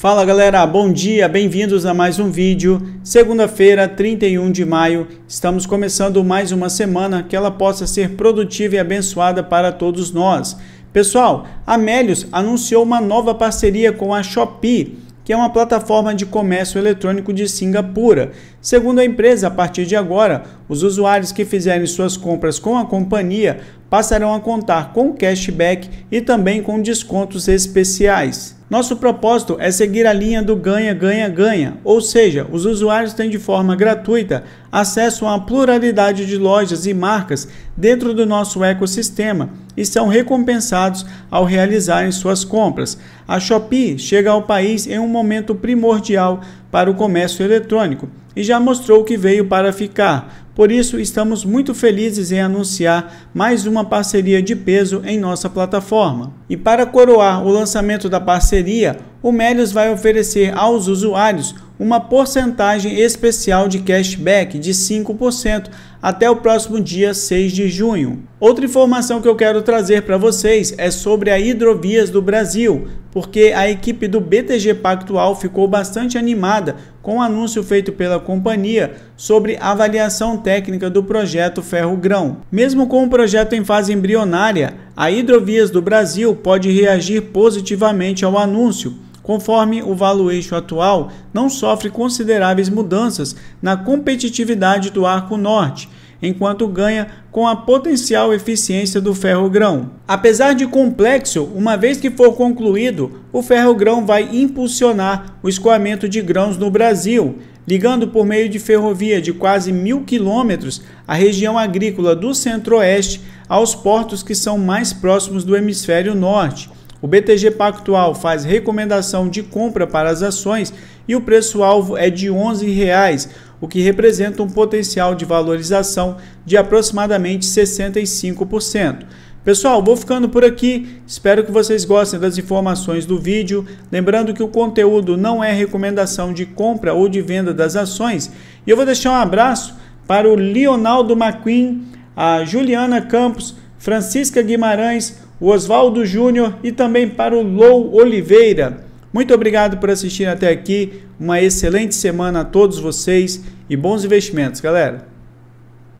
Fala galera, bom dia, bem-vindos a mais um vídeo. Segunda-feira, 31 de maio, estamos começando mais uma semana que ela possa ser produtiva e abençoada para todos nós. Pessoal, a Melius anunciou uma nova parceria com a Shopee que é uma plataforma de comércio eletrônico de Singapura. Segundo a empresa, a partir de agora, os usuários que fizerem suas compras com a companhia passarão a contar com cashback e também com descontos especiais. Nosso propósito é seguir a linha do ganha-ganha-ganha, ou seja, os usuários têm de forma gratuita acesso a uma pluralidade de lojas e marcas dentro do nosso ecossistema e são recompensados ao realizarem suas compras. A Shopee chega ao país em um momento primordial para o comércio eletrônico e já mostrou que veio para ficar. Por isso, estamos muito felizes em anunciar mais uma parceria de peso em nossa plataforma. E para coroar o lançamento da parceria, o Melios vai oferecer aos usuários uma porcentagem especial de cashback de 5% até o próximo dia 6 de junho. Outra informação que eu quero trazer para vocês é sobre a Hidrovias do Brasil, porque a equipe do BTG Pactual ficou bastante animada com o um anúncio feito pela companhia sobre a avaliação técnica do projeto Ferro Grão. Mesmo com o projeto em fase embrionária, a Hidrovias do Brasil pode reagir positivamente ao anúncio conforme o valuation atual, não sofre consideráveis mudanças na competitividade do Arco Norte, enquanto ganha com a potencial eficiência do ferrogrão. Apesar de complexo, uma vez que for concluído, o ferrogrão vai impulsionar o escoamento de grãos no Brasil, ligando por meio de ferrovia de quase mil quilômetros a região agrícola do centro-oeste aos portos que são mais próximos do hemisfério norte o BTG Pactual faz recomendação de compra para as ações e o preço-alvo é de R$ 11,00, o que representa um potencial de valorização de aproximadamente 65%. Pessoal, vou ficando por aqui. Espero que vocês gostem das informações do vídeo. Lembrando que o conteúdo não é recomendação de compra ou de venda das ações. E eu vou deixar um abraço para o Leonardo McQueen, a Juliana Campos, Francisca Guimarães, o Oswaldo Júnior e também para o Lou Oliveira. Muito obrigado por assistir até aqui. Uma excelente semana a todos vocês e bons investimentos, galera.